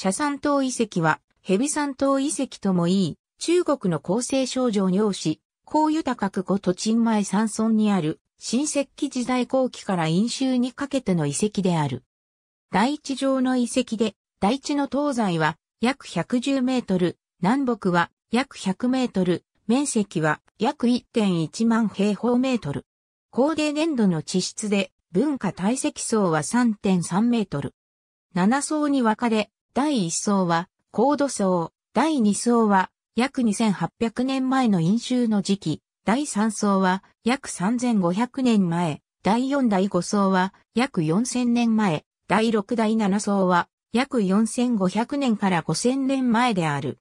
社山島遺跡は、蛇山島遺跡ともいい、中国の厚生省上領市、高豊と古都鎮前山村にある、新石器時代後期から飲酒にかけての遺跡である。第一上の遺跡で、大地の東西は約110メートル、南北は約100メートル、面積は約1.1万平方メートル。高低粘土の地質で文化体積層は3.3メートル。7層に分かれ、第1層は高度層、第2層は約2800年前の飲酒の時期、第3層は約3500年前、第4第5層は約4000年前、第6第7層は約4500年から5000年前である。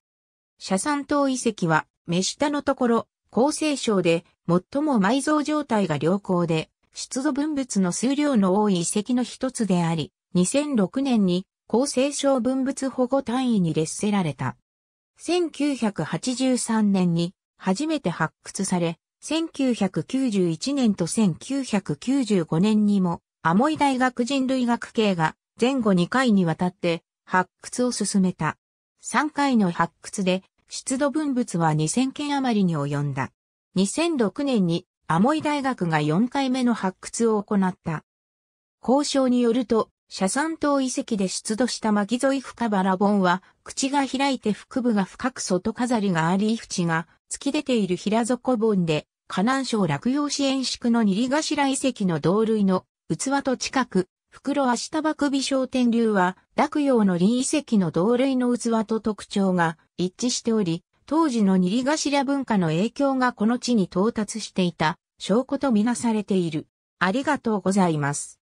社山島遺跡は目下のところ、厚生省で最も埋蔵状態が良好で、出土分物の数量の多い遺跡の一つであり、2006年に厚生省文物保護単位に列せられた。1983年に初めて発掘され、1991年と1995年にも、アモイ大学人類学系が前後2回にわたって発掘を進めた。3回の発掘で出土文物は2000件余りに及んだ。2006年にアモイ大学が4回目の発掘を行った。交渉によると、社山島遺跡で出土した巻沿添い深原本は、口が開いて腹部が深く外飾りがあり、縁が突き出ている平底本で、河南省落葉市援宿の二里頭遺跡の同類の器と近く、袋足束首商店流は、落葉の林遺跡の同類の器と特徴が一致しており、当時の二里頭文化の影響がこの地に到達していた証拠とみなされている。ありがとうございます。